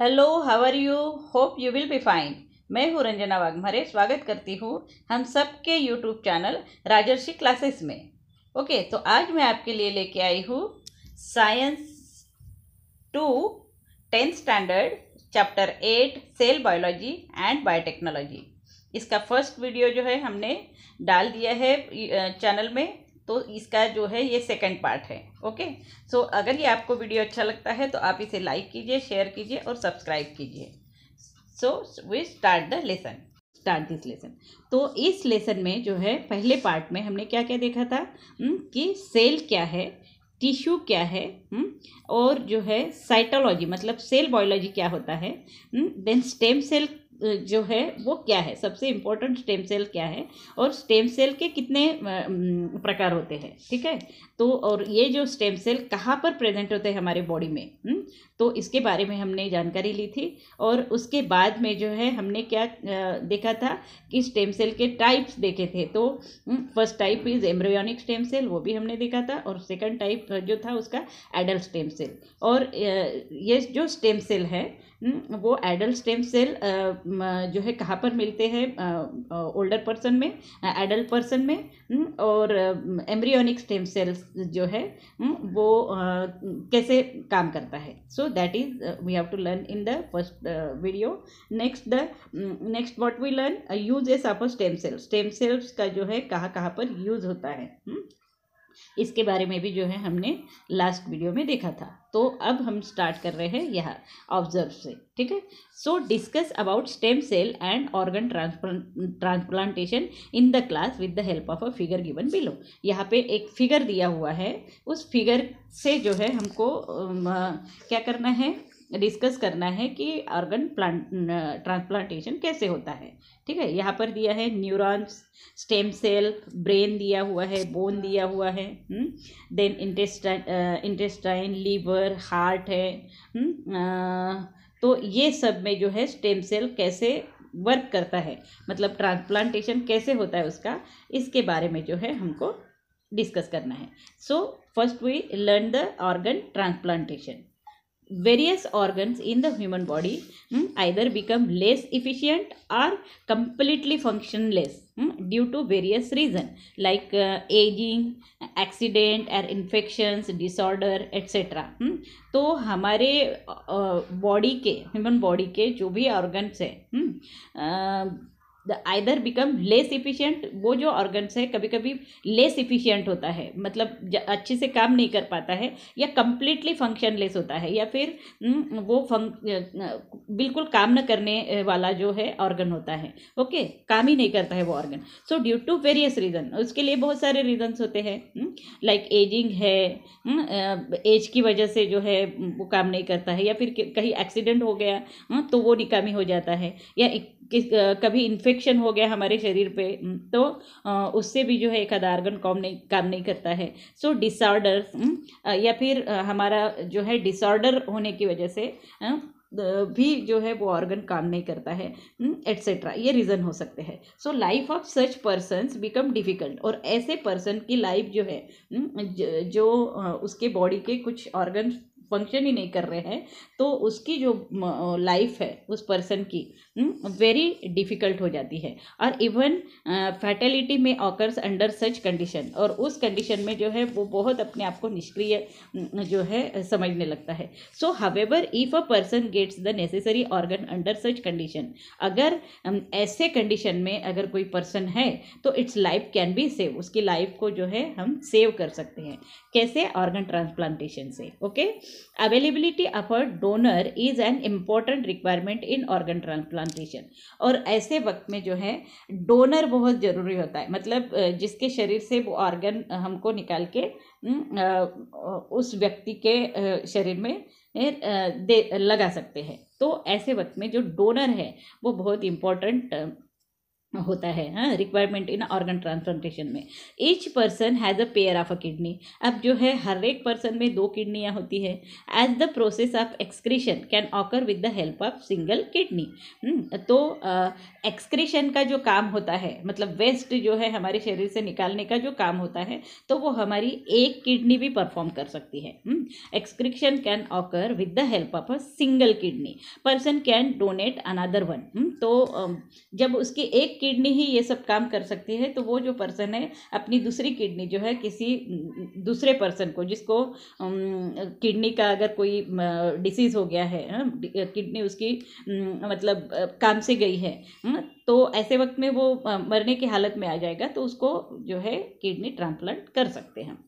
Hello how are you hope you will be fine मैं हूँ रंजना वाघमारे स्वागत करती हूँ हम सब के यूट्यूब चैनल राजर्षि क्लासेस में ओके तो आज मैं आपके लिए लेके आई हूँ science two tenth standard chapter eight cell biology and biotechnology इसका फर्स्ट वीडियो जो है हमने डाल दिया है चैनल में तो इसका जो है ये सेकंड पार्ट है ओके सो so, अगर ये आपको वीडियो अच्छा लगता है तो आप इसे लाइक कीजिए शेयर कीजिए और सब्सक्राइब कीजिए so we start the lesson start this lesson तो इस लेसन में जो है पहले पार्ट में हमने क्या क्या देखा था हुँ? हम्म, कि सेल क्या है टिश्यू क्या है हुँ? हम्म, और जो है साइटोलॉजी मतलब सेल बायोलॉजी क्या होता है देन स्टेम सेल जो है वो क्या है सबसे इम्पोर्टेंट स्टेम सेल क्या है और स्टेम सेल के कितने प्रकार होते हैं ठीक है तो और ये जो स्टेम सेल कहाँ पर प्रेजेंट होते हैं हमारे बॉडी में हुँ? तो इसके बारे में हमने जानकारी ली थी और उसके बाद में जो है हमने क्या देखा था कि स्टेम सेल के टाइप्स देखे थे तो first type is embryonic stem cell वो भी हमने देखा था और सेकंड टाइप जो था उसका एडल्ट स्टेम सेल और ये जो स्टेम सेल है हम्म, वो एडल्ट स्टेम सेल जो है कहाँ पर मिलते हैं ओल्डर पर्सन में एडल्ट पर्सन में हम्म, और एम्ब्रियोनिक स्टेम सेल्स जो है हम्म, वो कैसे काम करता है so that is we have to learn in the first video next the next what we learn uses of stem cell stem cells का जो है कहाँ कहाँ पर यूज होता है इसके बारे में भी जो है हमने लास्ट वीडियो में देखा था तो अब हम स्टार्ट कर रहे हैं यह ऑब्जर्व से ठीक है so discuss about stem cell and organ transplantation in the class with the help of a figure given below यहाँ पे एक फिगर दिया हुआ है उस फिगर से जो है हमको क्या करना है डिस्कस करना है कि ऑर्गन प्लांट ट्रांसप्लांटेशन कैसे होता है ठीक है यहाँ पर दिया है न्यूरॉन्स स्टेम सेल ब्रेन दिया हुआ है बोन दिया हुआ है then intestine intestine liver heart है हम्म, तो ये सब में जो है स्टेम सेल कैसे वर्क करता है मतलब ट्रांसप्लांटेशन कैसे होता है उसका इसके बारे में जो है हमको डिस्कस करना है so first we learn the organ transplantation various organs in the human body um, either become less efficient or completely functionless um, due to various reason like uh, aging accident or infections disorder etc um, तो हमारे body के human body के जो भी organs हैं the either become less efficient वो जो organs है कभी कभी लेस इफिशियंट होता है मतलब अच्छे से काम नहीं कर पाता है या कम्प्लीटली फंक्शन लेस होता है या फिर वो फंक बिल्कुल काम न करने वाला जो है ऑर्गन होता है ओके काम ही नहीं करता है वो organ so due to various reason उसके लिए बहुत सारे रीजन्स होते हैं लाइक एजिंग है एज की वजह से जो है वो काम नहीं करता है या फिर कहीं एक्सीडेंट हो गया तो वो निकामी हो जाता है या किस कभी इन्फेक्शन हो गया हमारे शरीर पे तो उससे भी जो है एक अदारगन काम नहीं काम नहीं करता है सो so, डिसऑर्डर या फिर हमारा जो है डिसऑर्डर होने की वजह से भी जो है वो ऑर्गन काम नहीं करता है एट्सेट्रा ये रीज़न हो सकते हैं so life of such person become difficult और ऐसे पर्सन की लाइफ जो है जो उसके बॉडी के कुछ ऑर्गन फंक्शन ही नहीं कर रहे हैं तो उसकी जो लाइफ है उस पर्सन की वेरी हम्म, डिफ़िकल्ट हो जाती है और इवन फैटेलिटी में ऑकर्स अंडर सच कंडीशन और उस कंडीशन में जो है वो बहुत अपने आप को निष्क्रिय जो है समझने लगता है so however if a person gets the necessary organ under such condition अगर ऐसे कंडीशन में अगर कोई पर्सन है तो its life can be save उसकी लाइफ को जो है हम सेव कर सकते हैं कैसे ऑर्गन ट्रांसप्लांटेशन से okay availability of a donor is an important requirement in organ transplant transplantation और ऐसे वक्त में जो है डोनर बहुत ज़रूरी होता है मतलब जिसके शरीर से वो ऑर्गन हमको निकाल के उस व्यक्ति के शरीर में दे लगा सकते हैं तो ऐसे वक्त में जो डोनर है वो बहुत इम्पोर्टेंट होता है रिक्वायरमेंट इन ऑर्गन ट्रांसप्लांटेशन में each person has a pair of a kidney अब जो है हर एक पर्सन में दो किडनियाँ होती है as the process of excretion can occur with the help of single kidney तो एक्सक्रीशन का जो काम होता है मतलब वेस्ट जो है हमारे शरीर से निकालने का जो काम होता है तो वो हमारी एक किडनी भी परफॉर्म कर सकती है excretion can occur with the help of a single kidney person can donate another one तो uh, जब उसकी एक किडनी ही ये सब काम कर सकती है तो वो जो पर्सन है अपनी दूसरी किडनी जो है किसी दूसरे पर्सन को जिसको किडनी का अगर कोई डिसीज़ हो गया है हाँ, किडनी उसकी मतलब काम से गई है हाँ, तो ऐसे वक्त में वो मरने की हालत में आ जाएगा तो उसको जो है किडनी ट्रांसप्लांट कर सकते हैं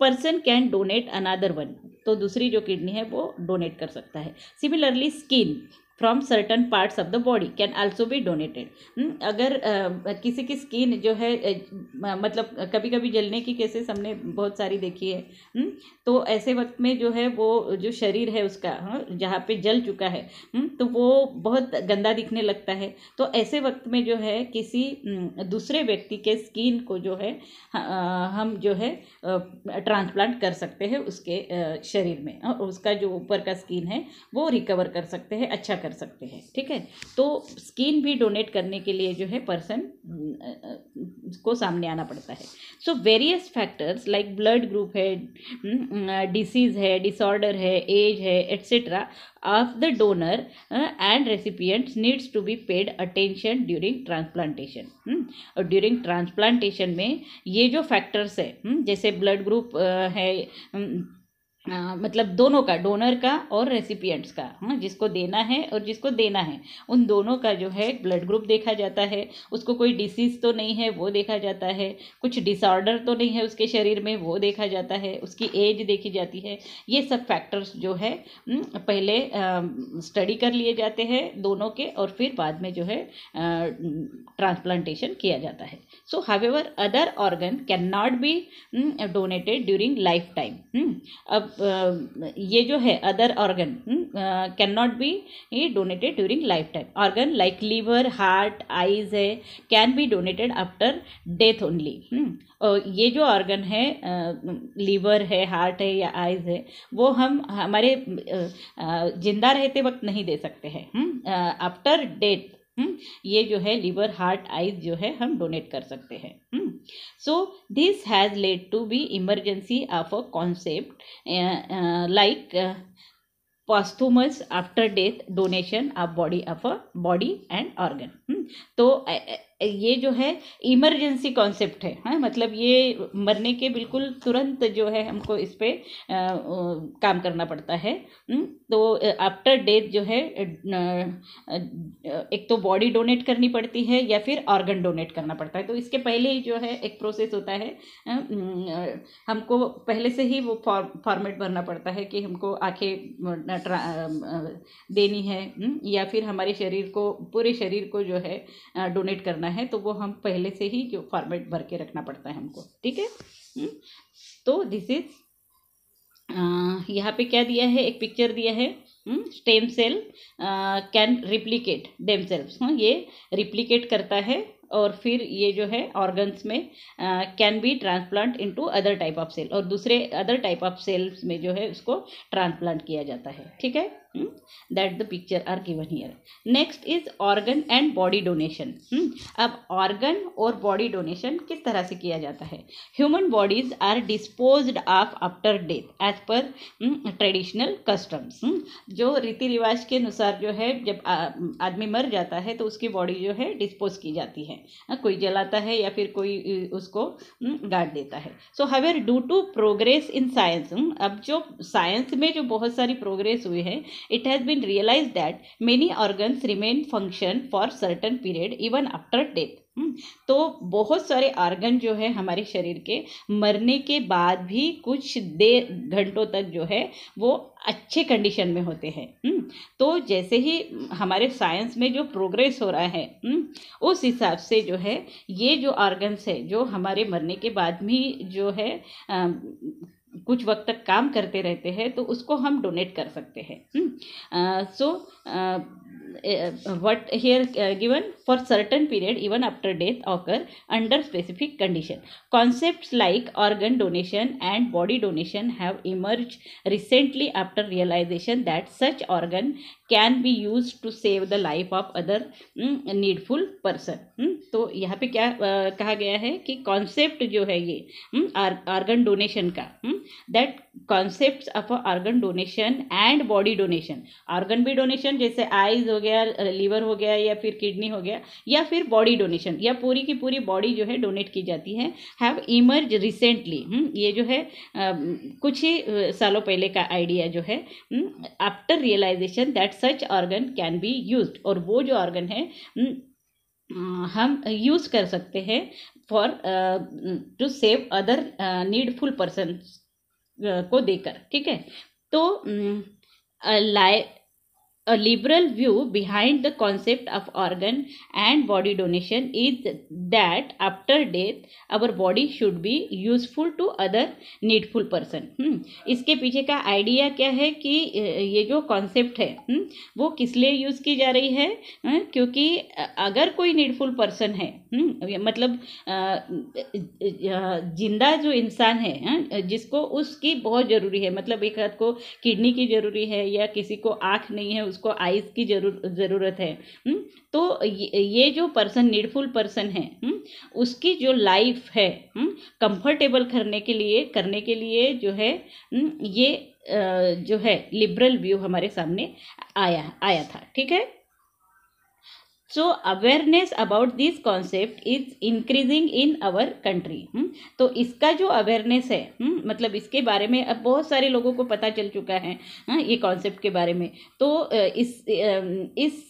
person can donate another one तो दूसरी जो किडनी है वो डोनेट कर सकता है similarly skin from certain parts of the body can also be donated अगर uh, किसी की स्किन जो है uh, मतलब कभी कभी जलने की केसेस हमने बहुत सारी देखी है हुँ? Hmm? तो ऐसे वक्त में जो है वो जो शरीर है उसका हाँ, जहाँ पे जल चुका है हुँ? Hmm? तो वो बहुत गंदा दिखने लगता है तो ऐसे वक्त में जो है किसी दूसरे व्यक्ति के स्किन को जो है हम जो है ट्रांसप्लांट कर सकते हैं उसके शरीर में हाँ, उसका जो ऊपर का स्किन है वो रिकवर कर सकते हैं अच्छा कर कर सकते हैं ठीक है तो स्किन भी डोनेट करने के लिए जो है पर्सन को सामने आना पड़ता है so various factors like blood group है डिसीज हम्म, है डिसऑर्डर है एज है etcetera of the donor and recipients needs to be paid attention during transplantation और ड्यूरिंग ट्रांसप्लांटेशन में ये जो फैक्टर्स है हम्म, जैसे ब्लड ग्रुप है हम्म, आ, मतलब दोनों का डोनर का और रेसिपियंट्स का हाँ जिसको देना है और जिसको देना है उन दोनों का जो है ब्लड ग्रुप देखा जाता है उसको कोई डिसीज़ तो नहीं है वो देखा जाता है कुछ डिसऑर्डर तो नहीं है उसके शरीर में वो देखा जाता है उसकी एज देखी जाती है ये सब फैक्टर्स जो है पहले स्टडी कर लिए जाते हैं दोनों के और फिर बाद में जो है ट्रांसप्लांटेशन किया जाता है so however other organ can not be donated during life time अब ये जो है other organ can not be ये donated during life time organ like liver heart eyes है can be donated after death only और ये जो organ है लीवर uh, है हार्ट है या आइज है वो हम हमारे uh, uh, जिंदा रहते वक्त नहीं दे सकते हैं आफ्टर hmm. डेथ हम्म, ये जो है लीवर हार्ट आइज जो है हम डोनेट कर सकते हैं so this has lead to be emergency of a concept like posthumous after death donation of body of a body and organ तो ये जो है इमरजेंसी कॉन्सेप्ट है हाँ मतलब ये मरने के बिल्कुल तुरंत जो है हमको इस पर काम करना पड़ता है हुँ? हम्म? तो आफ्टर डेथ जो है एक तो बॉडी डोनेट करनी पड़ती है या फिर ऑर्गन डोनेट करना पड़ता है तो इसके पहले ही जो है एक प्रोसेस होता है हमको पहले से ही वो फॉर्मेट भरना पड़ता है कि हमको आँखें देनी है हम्म? या फिर हमारे शरीर को पूरे शरीर को जो है डोनेट करना करना है तो वो हम पहले से ही जो फॉर्मेट भर के रखना पड़ता है हमको ठीक है हम्म? तो दिस इज यहाँ पे क्या दिया है एक पिक्चर दिया है stem cell can replicate them cells ये रिप्लीकेट करता है और फिर ये जो है ऑर्गन्स में can be transplant into other type of cell और दूसरे अदर टाइप ऑफ सेल्स में जो है उसको ट्रांसप्लांट किया जाता है ठीक है hmm? that the picture are given here next is organ and body donation hmm? अब organ और body donation किस तरह से किया जाता है human bodies are disposed of after death as per hmm? traditional customs hmm? जो रीति रिवाज के अनुसार जो है जब आदमी मर जाता है तो उसकी बॉडी जो है डिस्पोज की जाती है हाँ, कोई जलाता है या फिर कोई उसको गाड़ देता है so however due to progress in science अब जो साइंस में जो बहुत सारी प्रोग्रेस हुई है it has been realized that many organs remain function for certain period even after death hmm. तो बहुत सारे आर्गन जो है हमारे शरीर के मरने के बाद भी कुछ देर घंटों तक जो है वो अच्छे कंडीशन में होते हैं hmm. तो जैसे ही हमारे साइंस में जो प्रोग्रेस हो रहा है hmm, उस हिसाब से जो है ये जो ऑर्गन्स है जो हमारे मरने के बाद भी जो है कुछ वक्त तक काम करते रहते हैं तो उसको हम डोनेट कर सकते हैं so hmm. what here given for certain period even after death occur under specific condition concepts like organ donation and body donation have emerged recently after realization that such organ can be use to save the life of other needful person तो यहाँ पे क्या uh, कहा गया है कि concept जो है ये ऑर्गन डोनेशन का that concept of organ donation and body donation organ भी डोनेशन जैसे आइज हो गया लीवर हो गया या फिर किडनी हो गया या फिर बॉडी डोनेशन या पूरी की पूरी बॉडी जो है डोनेट की जाती है हैव इमर्ज रिसेंटली ये जो है कुछ ही सालों पहले का आइडिया जो है after realization that such organ can be use और वो जो ऑर्गन है हम्म, हम यूज़ कर सकते हैं for to save other needful person को देकर ठीक है तो लाए a liberal view behind the concept of organ and body donation is that after death our body should be useful to other needful person hmm. इसके पीछे का idea क्या है कि ये जो कॉन्सेप्ट है hmm, वो किस लिए यूज़ की जा रही है hmm, क्योंकि अगर कोई नीडफुल पर्सन है hmm, मतलब जिंदा जो इंसान है जिसको उसकी बहुत ज़रूरी है मतलब एक हाथ को किडनी की ज़रूरी है या किसी को आँख नहीं है उस उसको आइज़ की जरूर ज़रूरत है हम्म? तो ये जो पर्सन नीडफुल पर्सन है हम्म? उसकी जो लाइफ है कंफर्टेबल हम्म? करने के लिए करने के लिए जो है ये जो है लिबरल व्यू हमारे सामने आया आया था ठीक है so awareness about this concept is increasing in our country तो इसका जो अवेयरनेस है हुँ? Hmm? मतलब इसके बारे में अब बहुत सारे लोगों को पता चल चुका है हुँ? ये कॉन्सेप्ट के बारे में तो इस इस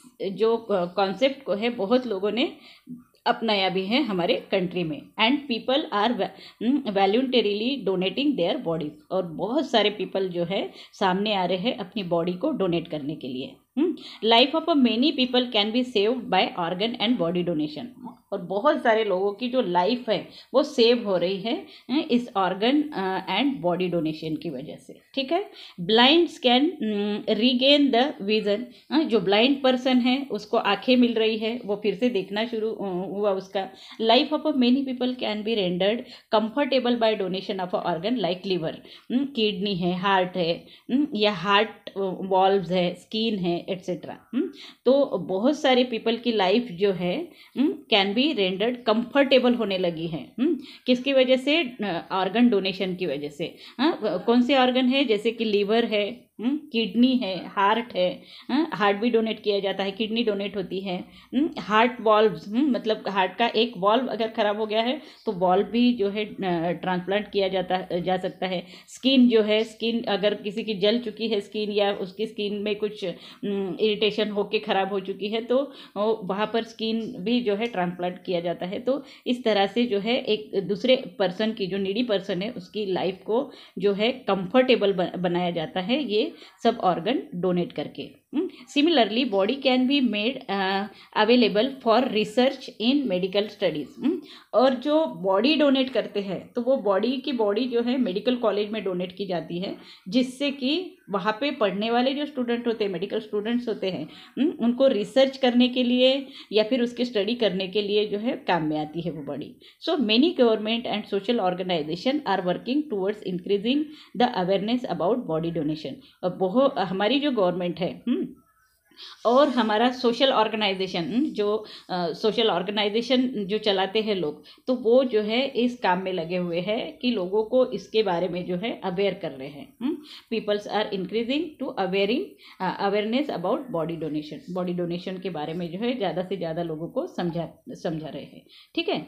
जो कॉन्सेप्ट को है बहुत लोगों ने अपनाया भी है हमारे कंट्री में and people are voluntarily donating their bodies और बहुत सारे पीपल जो है सामने आ रहे हैं अपनी बॉडी को डोनेट करने के लिए life of a many people can be save by organ and body donation और बहुत सारे लोगों की जो लाइफ है वो सेव हो रही है इस ऑर्गन एंड बॉडी डोनेशन की वजह से ठीक है blind can regain the vision जो ब्लाइंड पर्सन है उसको आंखें मिल रही है वो फिर से देखना शुरू uh, हुआ उसका life of a many people can be rendered comfortable by donation of a organ like liver kidney है हार्ट है hmm, या हार्ट वॉल्व्स है स्किन है एट्सेट्रा तो बहुत सारे पीपल की लाइफ जो है कैन बी रेंडर्ड कंफर्टेबल होने लगी है हम्म, किसकी वजह से ऑर्गन डोनेशन की वजह से हाँ, कौन से ऑर्गन है जैसे कि लीवर है हम्म, किडनी है हार्ट है हम्म, हार्ट भी डोनेट किया जाता है किडनी डोनेट होती है हम्म, हार्ट वॉल्व मतलब हार्ट का एक वॉल्व अगर ख़राब हो गया है तो वॉल्व भी जो है ट्रांसप्लांट किया जाता जा सकता है स्किन जो है स्किन अगर किसी की जल चुकी है स्किन या उसकी स्किन में कुछ इरिटेशन होके ख़राब हो चुकी है तो वहाँ पर स्किन भी जो है ट्रांसप्लांट किया जाता है तो इस तरह से जो है एक दूसरे पर्सन की जो नीडी पर्सन है उसकी लाइफ को जो है कम्फर्टेबल बनाया जाता है ये सब ऑर्गन डोनेट करके similarly body can be made available for research in medical studies और जो बॉडी डोनेट करते हैं तो वो बॉडी की बॉडी जो है मेडिकल कॉलेज में डोनेट की जाती है जिससे कि वहाँ पे पढ़ने वाले जो स्टूडेंट होते हैं मेडिकल स्टूडेंट्स होते हैं hmm, उनको रिसर्च करने के लिए या फिर उसकी स्टडी करने के लिए जो है काम में आती है वो body so many government and social organization are working towards increasing the awareness about body donation और बहुत हमारी जो गवर्नमेंट है हुँ? Hmm, और हमारा सोशल ऑर्गेनाइजेशन हम्म, जो सोशल ऑर्गेनाइजेशन जो चलाते हैं लोग तो वो जो है इस काम में लगे हुए हैं कि लोगों को इसके बारे में जो है अवेयर कर रहे हैं peoples are increasing to awaring awareness about body donation body donation के बारे में जो है ज़्यादा से ज़्यादा लोगों को समझा समझा रहे हैं ठीक है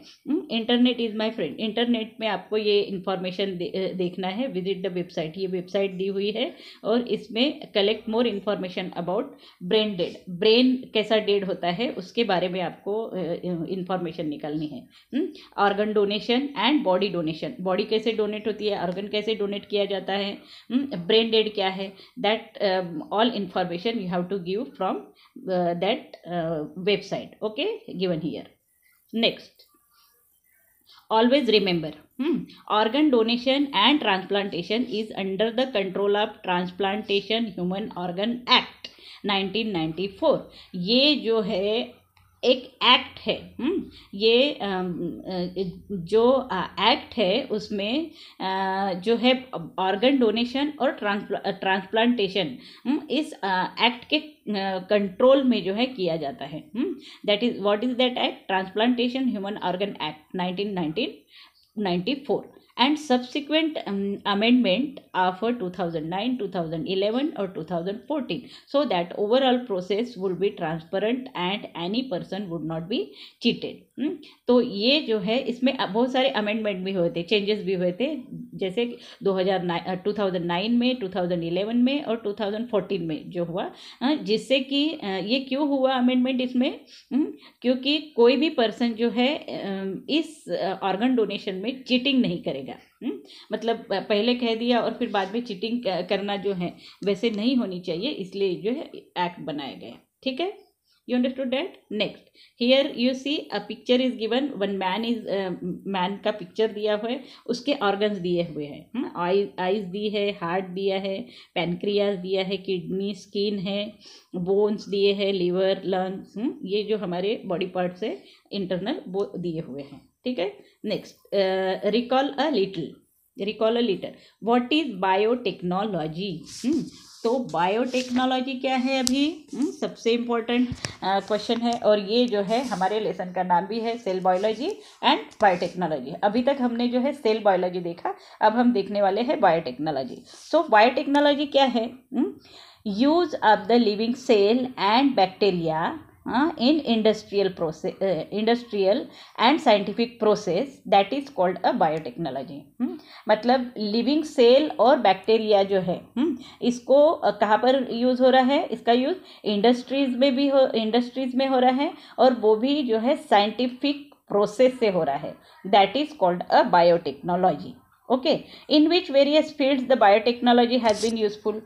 internet is my friend internet में आपको ये इन्फॉर्मेशन दे, देखना है विजिट द वेबसाइट ये वेबसाइट दी हुई है और इसमें collect more information about brain brain dead brain कैसा डेड होता है उसके बारे में आपको इंफॉर्मेशन निकालनी है organ donation and body donation body कैसे डोनेट होती है ऑर्गन कैसे डोनेट किया जाता है ब्रेन हम्म? डेड क्या है that all information you have to give from that website okay given here next always remember hmm, organ donation and transplantation is under the control of transplantation human organ 1994 ये जो है एक act है हुँ? हम्म, ये जो act है उसमें जो है ऑर्गन डोनेशन और ट्रांसप्लांटेशन हम्म, इस एक्ट के कंट्रोल में जो है किया जाता है that is what is that act transplantation human organ act nineteen nineteen and subsequent amendment after two thousand nine two thousand eleven और two thousand fourteen so that overall process would be transparent and any person would not be cheated तो ये जो है इसमें बहुत सारे amendment भी हुए थे चेंजेस भी हुए थे जैसे दो हज़ार नाइन टू थाउजेंड नाइन में टू थाउजेंड इलेवन में और टू थाउजेंड फोर्टीन में जो हुआ जिससे कि ये क्यों हुआ अमेंडमेंट इसमें हम्म? क्योंकि कोई भी पर्सन जो है इस ऑर्गन डोनेशन में चीटिंग नहीं करेगा जाएगा हम्म? मतलब पहले कह दिया और फिर बाद में चीटिंग करना जो है वैसे नहीं होनी चाहिए इसलिए जो है एक्ट बनाया गया ठीक है you understood that next here you see a picture is given one man is man का पिक्चर दिया हुआ है उसके ऑर्गन्स दिए हुए हैं आइज हम्म? दी है हार्ट दिया है पैनक्रियाज दिया है किडनी स्किन है बोन्स दिए हैं लीवर लंग्स हम्म? ये जो हमारे बॉडी पार्ट्स है इंटरनल वो दिए हुए हैं ठीक है next recall a little recall a little what is biotechnology तो बायोटेक्नोलॉजी क्या है अभी हुँ? Hmm, सबसे इम्पोर्टेंट क्वेश्चन uh, है और ये जो है हमारे लेसन का नाम भी है सेल बायोलॉजी एंड बायोटेक्नोलॉजी अभी तक हमने जो है सेल बायोलॉजी देखा अब हम देखने वाले हैं बायोटेक्नोलॉजी सो बायोटेक्नोलॉजी क्या है use of the living cell and bacteria in industrial process uh, industrial and scientific process that is called a biotechnology hmm? मतलब living cell और bacteria जो है hmm? इसको कहाँ पर use हो रहा है इसका use industries में भी हो industries में हो रहा है और वो भी जो है scientific प्रोसेस से हो रहा है that is called a biotechnology okay in which various field the biotechnology has been useful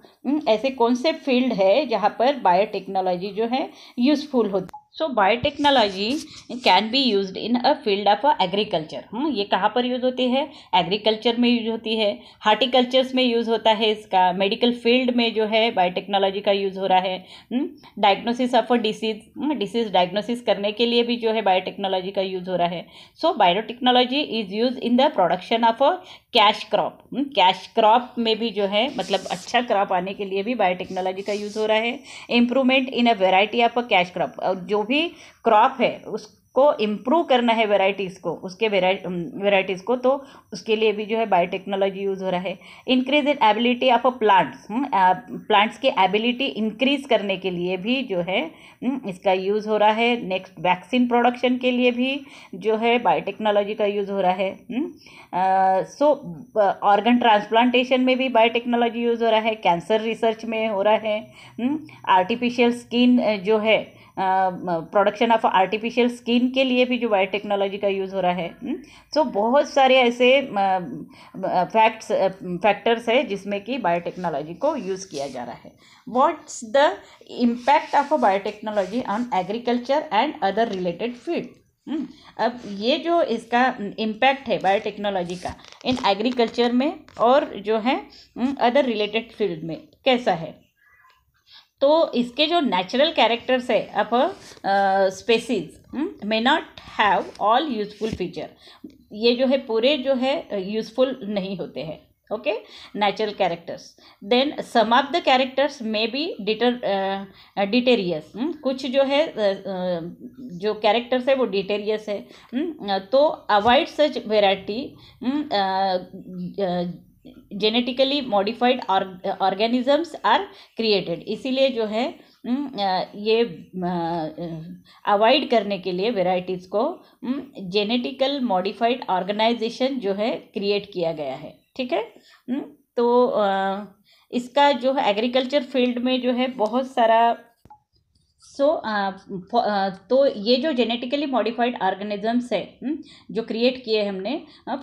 ऐसे कौन से फील्ड है जहाँ पर बायोटेक्नोलॉजी जो है यूज़फुल होती so biotechnology can be use in a field of agriculture हम ये कहाँ पर यूज़ होती है एग्रीकल्चर में यूज होती है हार्टिकल्चर्स में यूज़ होता है इसका मेडिकल फील्ड में जो है बायोटेक्नोलॉजी का यूज़ हो रहा है diagnosis of a disease disease diagnosis करने के लिए भी जो है बायोटेक्नोलॉजी का यूज़ हो रहा है so biotechnology is use in the production of a cash crop hmm, cash crop में भी जो है मतलब अच्छा क्रॉप आने के लिए भी बायोटेक्नोलॉजी का यूज़ हो रहा है improvement in a variety of a cash crop और जो भी क्रॉप है उस को इम्प्रूव करना है वेराइटीज़ को उसके वेराइटीज़ को तो उसके लिए भी जो है बायोटेक्नोलॉजी यूज़ हो रहा है increase in ability of a plants plants के एबिलिटी इंक्रीज करने के लिए भी जो है हम्म, इसका यूज़ हो रहा है नेक्स्ट वैक्सीन प्रोडक्शन के लिए भी जो है बायोटेक्नोलॉजी का यूज़ हो रहा है सो ऑर्गन ट्रांसप्लांटेशन में भी बायोटेक्नोलॉजी यूज़ हो रहा है कैंसर रिसर्च में हो रहा है आर्टिफिशियल हम्म, स्किन जो है प्रोडक्शन ऑफ आर्टिफिशियल स्किन के लिए भी जो बायोटेक्नोलॉजी का यूज़ हो रहा है सो हम्म, so, बहुत सारे ऐसे फैक्ट्स फैक्टर्स है जिसमें कि बायोटेक्नोलॉजी को यूज़ किया जा रहा है what's the impact of a biotechnology on agriculture and other related field अब ये जो इसका इम्पैक्ट है बायोटेक्नोलॉजी का इन एग्रीकल्चर में और जो है अदर रिलेटेड फील्ड में कैसा है तो इसके जो नेचुरल कैरेक्टर्स है up species may not have all useful feature ये जो है पूरे जो है यूजफुल नहीं होते हैं okay natural characters then some of the characters may be deter deleterious कुछ जो है जो कैरेक्टर्स है वो डिटेरियस है हम्म, तो avoid such variety genetically modified organisms are created इसीलिए जो है ये अवॉइड करने के लिए वेराइटीज़ को जेनेटिकल मॉडिफाइड ऑर्गेनाइजेशन जो है क्रिएट किया गया है ठीक है तो इसका जो है एग्रीकल्चर फील्ड में जो है बहुत सारा सो so, uh, uh, तो ये जो जेनेटिकली मॉडिफाइड ऑर्गेनिजम्स है जो क्रिएट किए हमने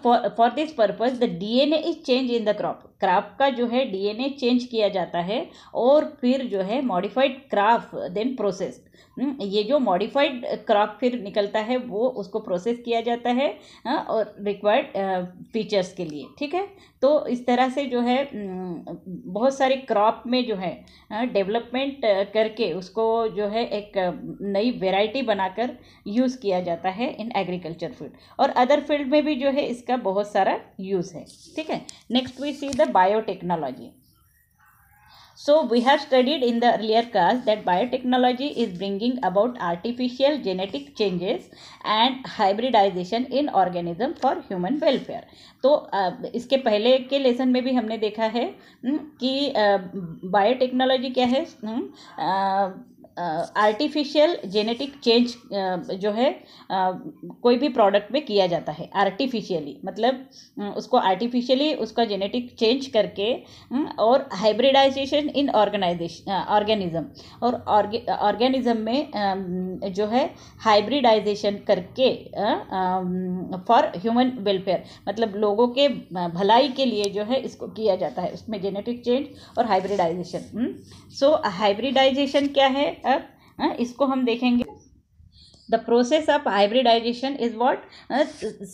for this purpose the DNA is change in the crop crop का जो है डीएनए चेंज किया जाता है और फिर जो है modified crop then processed hmm, ये जो मॉडिफाइड क्रॉप फिर निकलता है वो उसको प्रोसेस किया जाता है हाँ, और रिक्वायर्ड फीचर्स के लिए ठीक है तो इस तरह से जो है हम्म, बहुत सारे क्रॉप में जो है डेवलपमेंट हाँ, करके उसको जो है एक नई वेराइटी बनाकर यूज़ किया जाता है इन एग्रीकल्चर फील्ड और अदर फील्ड में भी जो है इसका बहुत सारा यूज़ है ठीक है next we see the biotechnology So we have studied in the earlier class that biotechnology is bringing about artificial genetic changes and hybridization in organism for human welfare. तो इसके पहले के लेसन में भी हमने देखा है कि बायोटेक्नोलॉजी क्या है आर्टिफिशियल जेनेटिक चेंज जो है आ, कोई भी प्रोडक्ट में किया जाता है आर्टिफिशियली मतलब उसको आर्टिफिशियली उसका जेनेटिक चेंज करके और हाइब्रिडाइजेशन इन ऑर्गेनाइजेशन ऑर्गेनिज्म और ऑर्गेनिज्म में जो है हाइब्रिडाइजेशन करके फॉर ह्यूमन वेलफेयर मतलब लोगों के भलाई के लिए जो है इसको किया जाता है उसमें जेनेटिक चेंज और हाइब्रिडाइजेशन सो हाइब्रिडाइजेशन क्या है अब uh, इसको हम देखेंगे the process of hybridization is what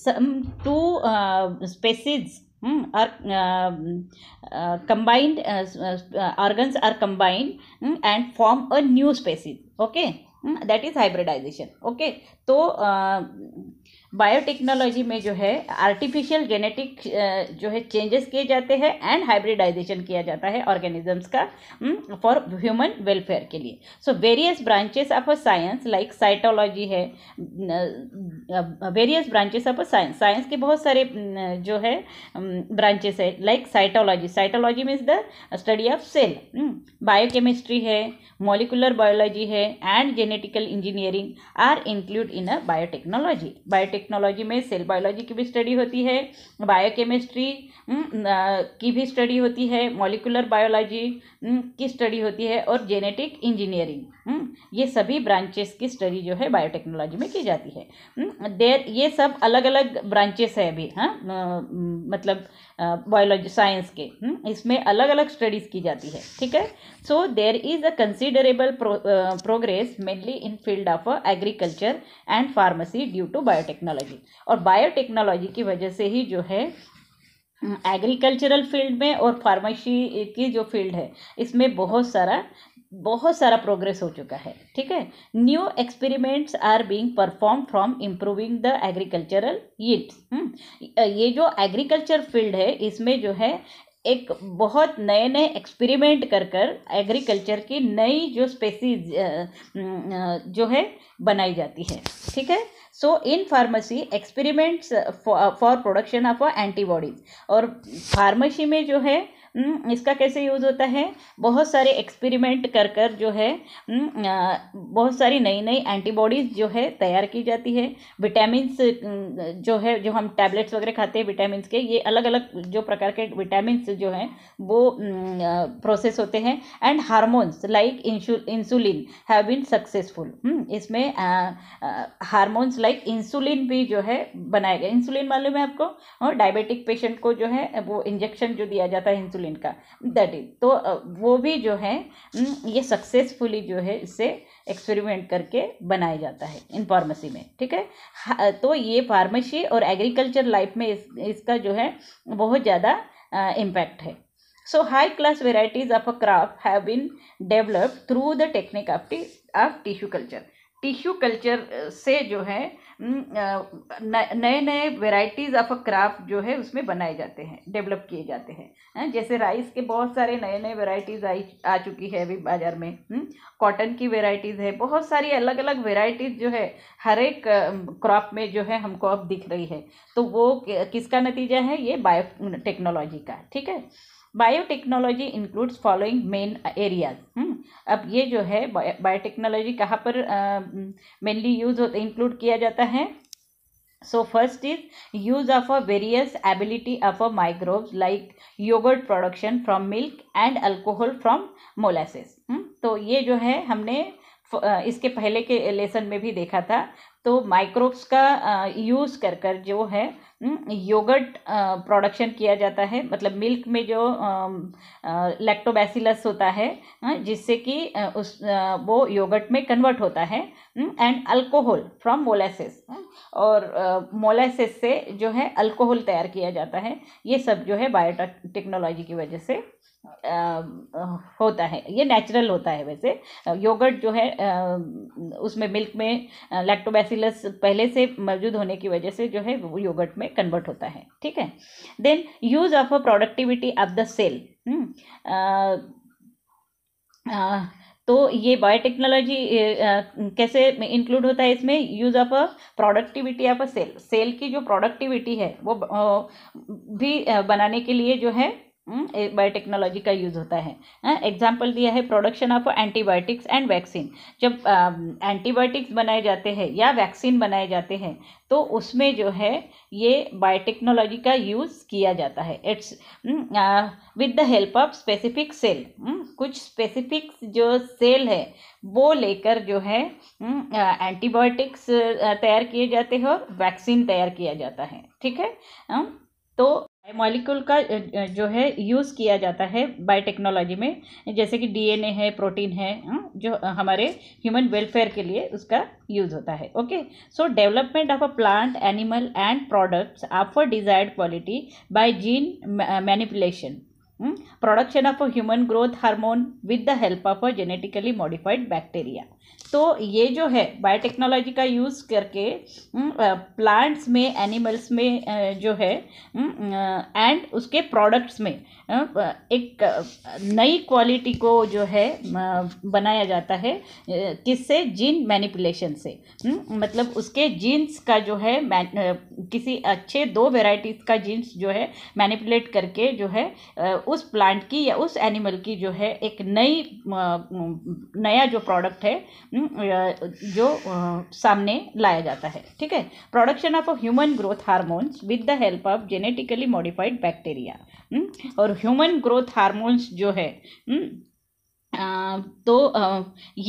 some two species are combined organs are combined and form a new species okay that is hybridization okay तो uh, बायोटेक्नोलॉजी में जो है आर्टिफिशियल जेनेटिक जो है चेंजेस किए जाते हैं एंड हाइब्रिडाइजेशन किया जाता है ऑर्गेनिजम्स का फॉर ह्यूमन वेलफेयर के लिए so various branches of a science like cytology है various branches of a science science के बहुत सारे जो है ब्रांचेस है like cytology cytology means the study of cell biochemistry है मोलिकुलर बायोलॉजी है and genetical engineering are include in a biotechnology biotech technology में सेल बायोलॉजी की भी स्टडी होती है बायोकेमिस्ट्री हम्म, की भी स्टडी होती है मॉलिकुलर हम्म, बायोलॉजी की स्टडी होती है और जेनेटिक इंजीनियरिंग हम्म, ये सभी ब्रांचेस की स्टडी जो है बायोटेक्नोलॉजी में की जाती है देर ये सब अलग अलग ब्रांचेस है अभी हाँ मतलब बायोलॉजी साइंस के इसमें अलग अलग स्टडीज़ की जाती है ठीक है so there is a considerable progress mainly in field of agriculture and pharmacy due to biotechnology biotechnology और बायोटेक्नोलॉजी की वजह से ही जो है एग्रीकल्चरल हम्म, फील्ड में और फार्मेसी की जो फील्ड है इसमें बहुत सारा बहुत सारा प्रोग्रेस हो चुका है ठीक है new experiments are being perform from improving the agricultural yields ये जो एग्रीकल्चर फील्ड है इसमें जो है एक बहुत नए नए एक्सपेरिमेंट कर कर एग्रीकल्चर की नई जो स्पेसीज जो है बनाई जाती है ठीक है so in pharmacy experiments for production of a antibodies और फार्मेसी में जो है हम्म, इसका कैसे यूज़ होता है बहुत सारे एक्सपेरिमेंट कर कर जो है हम्म, बहुत सारी नई नई एंटीबॉडीज़ जो है तैयार की जाती है विटामिन हम्म, जो है जो हम टैबलेट्स वगैरह खाते हैं विटामिन के ये अलग अलग जो प्रकार के विटामिन जो हैं वो प्रोसेस होते हैं and hormones like insulin have been successful इसमें हार्मोन्स लाइक इंसुलिन भी जो है बनाया गया इंसुलिन मालूम है आपको और डायबिटिक पेशेंट को जो है वो इंजेक्शन जो दिया जाता है इंसुलिन इंसुलिन का दैट इज तो वो भी जो है ये सक्सेसफुली जो है इसे एक्सपेरिमेंट करके बनाया जाता है इन फार्मेसी में ठीक है तो ये फार्मेसी और एग्रीकल्चर लाइफ में इस, इसका जो है बहुत ज़्यादा इम्पैक्ट है so high class varieties of a a have been been through the technique of T of tissue culture tissue culture से जो है नए नए वेराइटीज़ ऑफ अ क्राफ्ट जो है उसमें बनाए जाते हैं डेवलप किए जाते हैं जैसे राइस के बहुत सारे नए नए वेराइटीज़ आई आ चुकी है अभी बाज़ार में कॉटन हम्म, की वेराइटीज़ है बहुत सारी अलग अलग वेराइटीज़ जो है हर एक क्रॉप में जो है हमको अब दिख रही है तो वो किसका नतीजा है ये बायो टेक्नोलॉजी का ठीक है biotechnology includes following main areas अब ये जो है बायोटेक्नोलॉजी कहाँ पर मेनली यूज होते इंक्लूड किया जाता है so first is use of a various ability of a microbes like yogurt production from milk and alcohol from molasses तो ये जो है हमने इसके पहले के लेसन में भी देखा था तो माइक्रोब्स का यूज़ कर कर जो है योगर्ट प्रोडक्शन किया जाता है मतलब मिल्क में जो लैक्टोबैसिलस होता है जिससे कि उस वो योगर्ट में कन्वर्ट होता है एंड अल्कोहल फ्रॉम मोलासेस और मोलासेस से जो है अल्कोहल तैयार किया जाता है ये सब जो है बायोटेक्नोलॉजी की वजह से होता है ये नेचुरल होता है वैसे योगर्ट जो है उसमें मिल्क में लैक्टोबैसिलस पहले से मौजूद होने की वजह से जो है वो योगर्ट में कन्वर्ट होता है ठीक है then use of a productivity of the cell तो ये बायोटेक्नोलॉजी कैसे इंक्लूड होता है इसमें use of a productivity of a cell cell की जो प्रोडक्टिविटी है वो भी बनाने के लिए जो है बायोटेक्नोलॉजी हम्म, का यूज़ होता है एग्जाम्पल हाँ, दिया है production of antibiotics and vaccine जब एंटीबायोटिक्स बनाए जाते हैं या वैक्सीन बनाए जाते हैं तो उसमें जो है ये बायोटेक्नोलॉजी का यूज़ किया जाता है it's with the help of specific cell कुछ स्पेसिफिक जो सेल है वो लेकर जो है एंटीबायोटिक्स हम्म, तैयार किए जाते हैं और वैक्सीन तैयार किया जाता है ठीक है तो मॉलिक्यूल का जो है यूज़ किया जाता है बायोटेक्नोलॉजी में जैसे कि डीएनए है प्रोटीन है हाँ, जो हमारे ह्यूमन वेलफेयर के लिए उसका यूज़ होता है okay so development of a plant animal and products are for desired quality by gene manipulation production of human growth hormone with the help of a genetically modified bacteria तो ये जो है biotechnology का use करके plants hmm, uh, में animals में uh, जो है एंड hmm, uh, उसके प्रोडक्ट्स में एक नई क्वालिटी को जो है बनाया जाता है किससे जीन मैनिपुलेशन से hmm? मतलब उसके जीन्स का जो है किसी अच्छे दो वेराइटीज़ का जीन्स जो है मैनिपुलेट करके जो है उस प्लांट की या उस एनिमल की जो है एक नई नया जो प्रोडक्ट है जो सामने लाया जाता है ठीक है production of human growth hormones with the help of genetically modified bacteria और ह्यूमन ग्रोथ हार्मोन्स जो है तो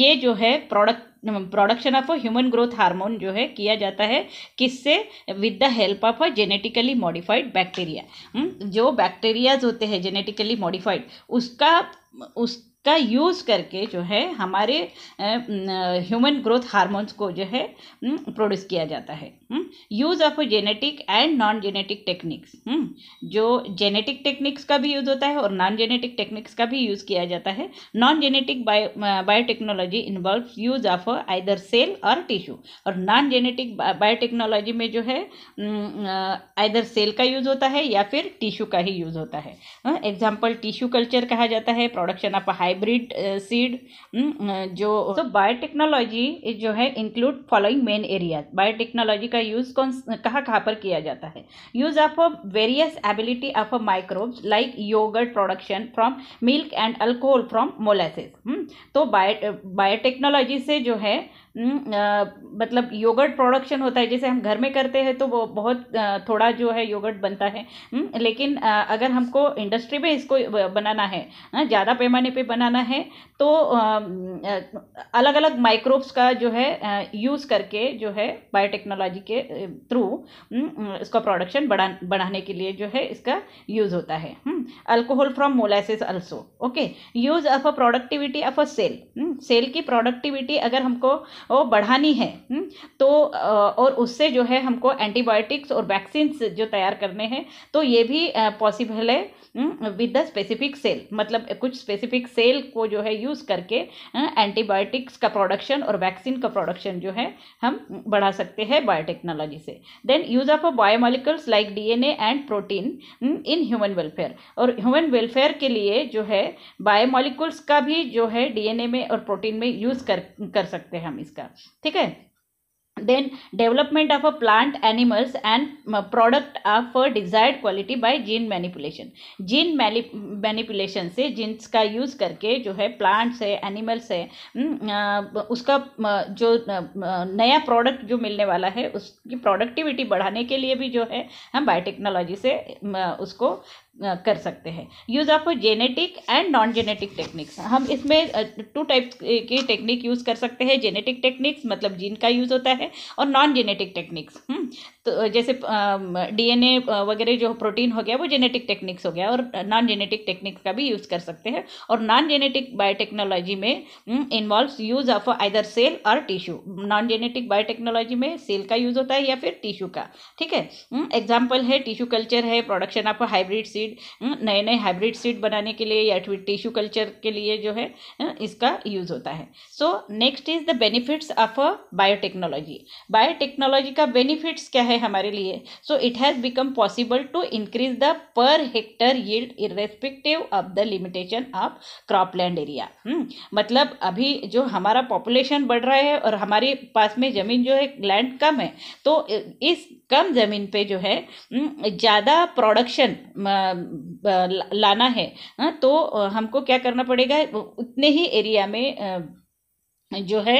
ये जो है product production of a human growth hormone जो है किया जाता है किससे with the help of a genetically modified bacteria जो बैक्टीरियाज होते हैं जेनेटिकली मॉडिफाइड उसका उस का यूज़ करके जो है हमारे ह्यूमन ग्रोथ हार्मोन्स को जो है प्रोड्यूस हम्म, किया जाता है use of genetic and non genetic techniques जो जेनेटिक टेक्निक्स का भी यूज होता है और नॉन जेनेटिक टेक्निक्स का भी यूज किया जाता है non genetic biotechnology involve use of either cell और टिश्यू और नॉन जेनेटिक बायोटेक्नोलॉजी में जो है आइदर हम्म, सेल का यूज होता है या फिर टिश्यू का ही यूज होता है एग्जाम्पल टिश्यू कल्चर कहा जाता है प्रोडक्शन ऑफ हाइब्रिड सीड जो तो बायोटेक्नोलॉजी जो है include following main areas biotechnology का यूज़ कौन कहाँ कहाँ पर किया जाता है use of a various ability of a microbes like yogurt production from milk and alcohol from molasses तो बायो बायोटेक्नोलॉजी से जो है हम्म, मतलब योगर्ट प्रोडक्शन होता है जैसे हम घर में करते हैं तो वो बहुत थोड़ा जो है योगर्ट बनता है हम्म, लेकिन अगर हमको इंडस्ट्री में इसको बनाना है ज़्यादा पैमाने पे बनाना है तो अलग अलग माइक्रोब्स का जो है यूज़ करके जो है बायोटेक्नोलॉजी के थ्रू हम्म, इसका प्रोडक्शन बढ़ा बढ़ाने के लिए जो है इसका यूज़ होता है alcohol from molasses also okay use of a productivity of a cell cell की प्रोडक्टिविटी अगर हमको वो बढ़ानी है हम्म, तो और उससे जो है हमको एंटीबायोटिक्स और वैक्सीन जो तैयार करने हैं तो ये भी पॉसिबल है विद द स्पेसिफिक सेल मतलब कुछ स्पेसिफिक सेल को जो है यूज़ करके एंटीबायोटिक्स का प्रोडक्शन और वैक्सीन का प्रोडक्शन जो है हम बढ़ा सकते हैं बायोटेक्नोलॉजी से then use of a biomolecules like DNA and protein in human welfare और ह्यूमन वेलफेयर के लिए जो है बायोमोलिकल्स का भी जो है डीएनए में और प्रोटीन में यूज़ कर कर सकते हैं हम इसका इसका ठीक है then development of a plant animals and product of desired quality by gene manipulation gene manipulation से जीन्स का यूज़ करके जो है प्लांट्स है एनिमल्स है हम्म, उसका जो नया प्रोडक्ट जो मिलने वाला है उसकी प्रोडक्टिविटी बढ़ाने के लिए भी जो है हम बायोटेक्नोलॉजी से उसको कर सकते हैं use of genetic and non genetic techniques हम इसमें टू टाइप्स की टेक्निक यूज़ कर सकते हैं जेनेटिक टेक्निक्स मतलब जीन का यूज़ होता है और नॉन जेनेटिक टेक्निक्स तो जैसे डीएनए वगैरह जो प्रोटीन हो गया वो जेनेटिक टेक्निक्स हो गया और नॉन जेनेटिक टेक्निक्स का भी यूज़ कर सकते हैं और नॉन जेनेटिक बायोटेक्नोलॉजी में involve use of either cell और टिश्यू नॉन जेनेटिक बायोटेक्नोलॉजी में सेल का यूज़ होता है या फिर टिश्यू का ठीक है एग्जाम्पल हम्म, है टिश्यू कल्चर है production of hybrid seed seed नए नए हाइब्रिड सीड बनाने के लिए या फिर टिश्यू कल्चर के लिए जो है हम्म, इसका यूज़ होता है so next is the benefits of a biotechnology biotechnology का बेनिफिट्स क्या है हमारे लिए so it has become possible to increase the per hectare yield irrespective of the limitation of crop land area मतलब अभी जो हमारा पॉपुलेशन बढ़ रहा है और हमारे पास में ज़मीन जो है लैंड कम है तो इस कम ज़मीन पे जो है हम्म, ज़्यादा प्रोडक्शन लाना है हाँ, तो हमको क्या करना पड़ेगा उतने ही एरिया में जो है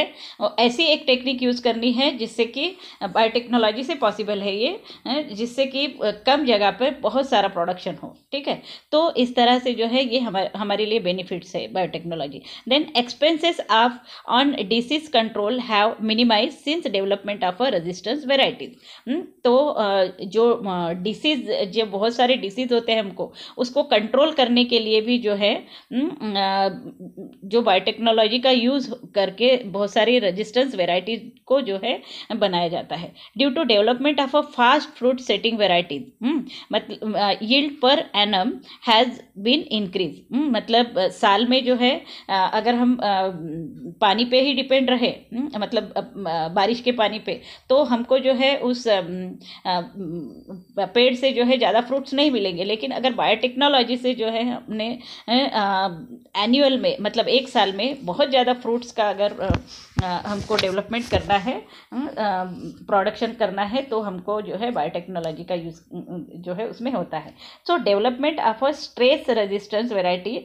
ऐसी एक टेक्निक यूज़ करनी है जिससे कि बायोटेक्नोलॉजी से पॉसिबल है ये जिससे कि कम जगह पर बहुत सारा प्रोडक्शन हो ठीक है तो इस तरह से जो है ये हमारे हमारे लिए बेनिफिट्स है biotechnology then expenses of on disease control have minimize since development of a resistance varieties तो जो डिसीज जो बहुत सारे डिसीज होते हैं हमको उसको कंट्रोल करने के लिए भी जो है हम्म, जो बायोटेक्नोलॉजी का यूज़ कर करके बहुत सारी रजिस्टेंस वेराइटी को जो है बनाया जाता है due to development of a fast fruit setting variety मतलब yield per annum has been increase मतलब साल में जो है अगर हम पानी पे ही डिपेंड रहे हम्म, मतलब बारिश के पानी पे तो हमको जो है उस पेड़ से जो है ज़्यादा फ्रूट्स नहीं मिलेंगे लेकिन अगर बायोटेक्नोलॉजी से जो है हमने एनुअल में मतलब एक साल में बहुत ज़्यादा फ्रूट्स का अगर अगर हमको डेवलपमेंट करना है प्रोडक्शन करना है तो हमको जो है बायोटेक्नोलॉजी का यूज़ जो है उसमें होता है so development of a stress resistance variety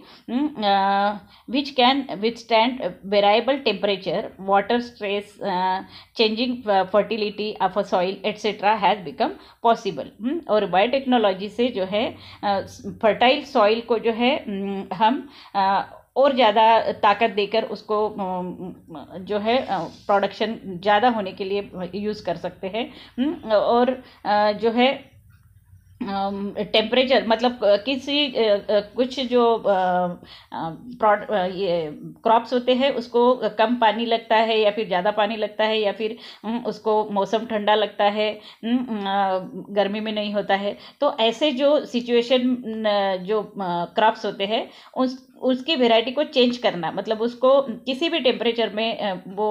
which can which stand variable temperature water stress changing fertility of a soil etcetera has become possible और बायोटेक्नोलॉजी से जो है फर्टाइल सॉइल को जो है हम और ज़्यादा ताकत देकर उसको जो है प्रोडक्शन ज़्यादा होने के लिए यूज़ कर सकते हैं हम्म, और जो है टेम्परेचर मतलब किसी कुछ जो प्रोड ये क्रॉप्स होते हैं उसको कम पानी लगता है या फिर ज़्यादा पानी लगता है या फिर हम्म, उसको मौसम ठंडा लगता है हम्म, गर्मी में नहीं होता है तो ऐसे जो सिचुएशन जो क्रॉप्स होते हैं उस उसकी वेराइटी को चेंज करना मतलब उसको किसी भी टेम्परेचर में वो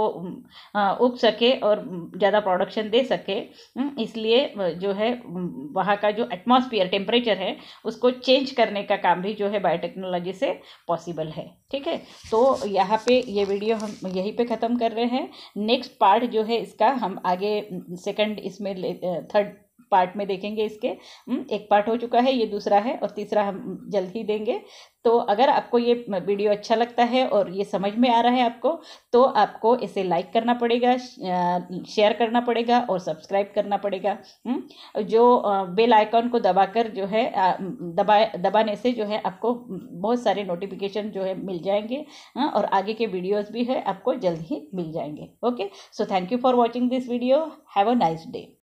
उग सके और ज़्यादा प्रोडक्शन दे सके हम्म, इसलिए जो है वहाँ का जो एटमॉस्फेयर टेम्परेचर है उसको चेंज करने का काम भी जो है बायोटेक्नोलॉजी से पॉसिबल है ठीक है तो यहाँ पे ये वीडियो हम यहीं पे ख़त्म कर रहे हैं नेक्स्ट पार्ट जो है इसका हम आगे सेकंड इसमें थर्ड पार्ट में देखेंगे इसके हम्म, एक पार्ट हो चुका है ये दूसरा है और तीसरा हम जल्द ही देंगे तो अगर आपको ये वीडियो अच्छा लगता है और ये समझ में आ रहा है आपको तो आपको इसे लाइक करना पड़ेगा शेयर करना पड़ेगा और सब्सक्राइब करना पड़ेगा हम्म, जो बेल आइकॉन को दबाकर जो है दबा दबाने से जो है आपको बहुत सारे नोटिफिकेशन जो है मिल जाएंगे हाँ, और आगे के वीडियोस भी है आपको जल्द ही मिल जाएंगे okay so thank you for watching this video have a nice day